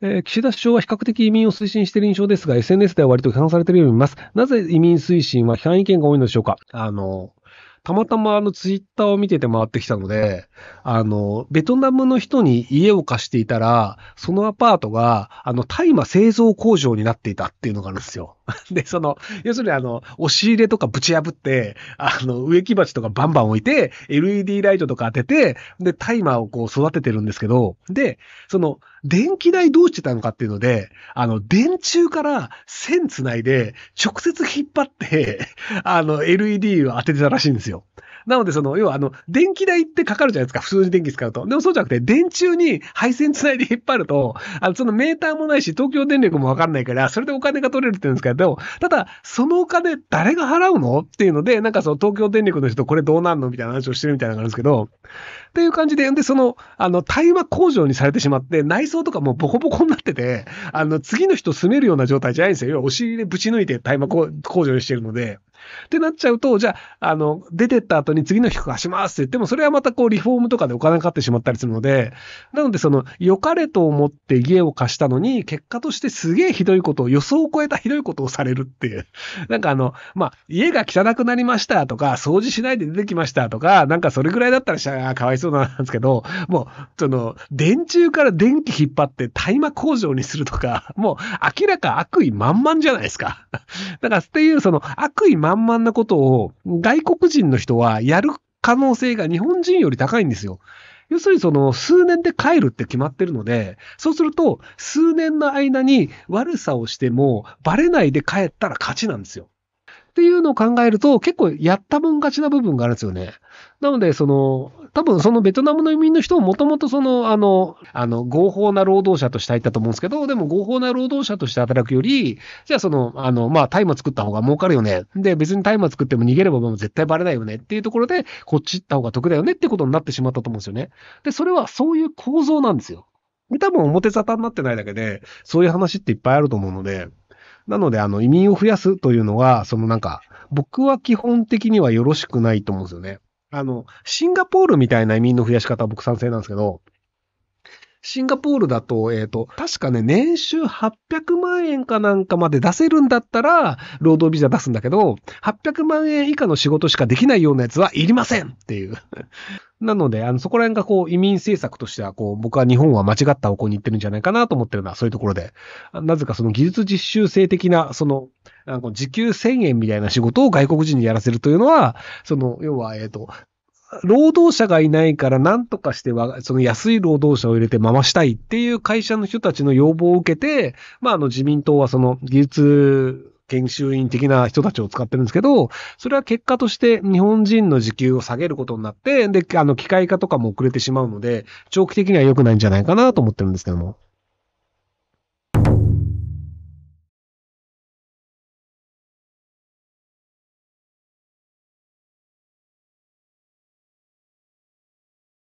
えー、岸田首相は比較的移民を推進している印象ですが、SNS では割と批判されているように見ます。なぜ移民推進は批判意見が多いのでしょうかあの、たまたまあのツイッターを見てて回ってきたので、あの、ベトナムの人に家を貸していたら、そのアパートが、あの、大麻製造工場になっていたっていうのがあるんですよ。で、その、要するにあの、押し入れとかぶち破って、あの、植木鉢とかバンバン置いて、LED ライトとか当てて、で、大麻をこう育ててるんですけど、で、その、電気代どうしてたのかっていうので、あの、電柱から線つないで、直接引っ張って、あの、LED を当ててたらしいんですよ。なので、その、要は、あの、電気代ってかかるじゃないですか、普通に電気使うと。でもそうじゃなくて、電柱に配線つないで引っ張ると、あの、そのメーターもないし、東京電力もわかんないから、それでお金が取れるって言うんですけど、ただ、そのお金誰が払うのっていうので、なんかその東京電力の人、これどうなんのみたいな話をしてるみたいなのがあるんですけど、っていう感じで、で、その、あの、対話工場にされてしまって、内装とかもボコボコになってて、あの、次の人住めるような状態じゃないんですよ。要は、お尻ぶち抜いて対話工場にしてるので。ってなっちゃうと、じゃあ、あの、出てった後に次の日貸しますって言っても、それはまたこう、リフォームとかでお金かかってしまったりするので、なのでその、良かれと思って家を貸したのに、結果としてすげえひどいことを、予想を超えたひどいことをされるっていう。なんかあの、まあ、家が汚くなりましたとか、掃除しないで出てきましたとか、なんかそれぐらいだったらしゃかわいそうなんですけど、もう、その、電柱から電気引っ張って大麻工場にするとか、もう明らか悪意満々じゃないですか。だからっていう、その悪意満満々なことを、外国人の人はやる可能性が日本人より高いんですよ。要するにその数年で帰るって決まってるので、そうすると数年の間に悪さをしてもバレないで帰ったら勝ちなんですよ。っていうのを考えると、結構やったもん勝ちな部分があるんですよね。なので、その、多分そのベトナムの移民の人をもともとその、あの、あの、合法な労働者として入ったと思うんですけど、でも合法な労働者として働くより、じゃあその、あの、まあ、大麻作った方が儲かるよね。で、別に大麻作っても逃げればもう絶対バレないよねっていうところで、こっち行った方が得だよねってことになってしまったと思うんですよね。で、それはそういう構造なんですよ。多分表沙汰になってないだけで、そういう話っていっぱいあると思うので、なので、あの、移民を増やすというのは、そのなんか、僕は基本的にはよろしくないと思うんですよね。あの、シンガポールみたいな移民の増やし方は僕賛成なんですけど、シンガポールだと、えっ、ー、と、確かね、年収800万円かなんかまで出せるんだったら、労働ビザ出すんだけど、800万円以下の仕事しかできないようなやつはいりませんっていう。なので、あの、そこら辺がこう、移民政策としては、こう、僕は日本は間違った方向に行ってるんじゃないかなと思ってるのは、そういうところで。なぜかその技術実習生的な、その、なんか時給1000円みたいな仕事を外国人にやらせるというのは、その、要は、えっ、と、労働者がいないから何とかしては、その安い労働者を入れて回したいっていう会社の人たちの要望を受けて、まあ、あの自民党はその技術研修員的な人たちを使ってるんですけど、それは結果として日本人の時給を下げることになって、で、あの、機械化とかも遅れてしまうので、長期的には良くないんじゃないかなと思ってるんですけども。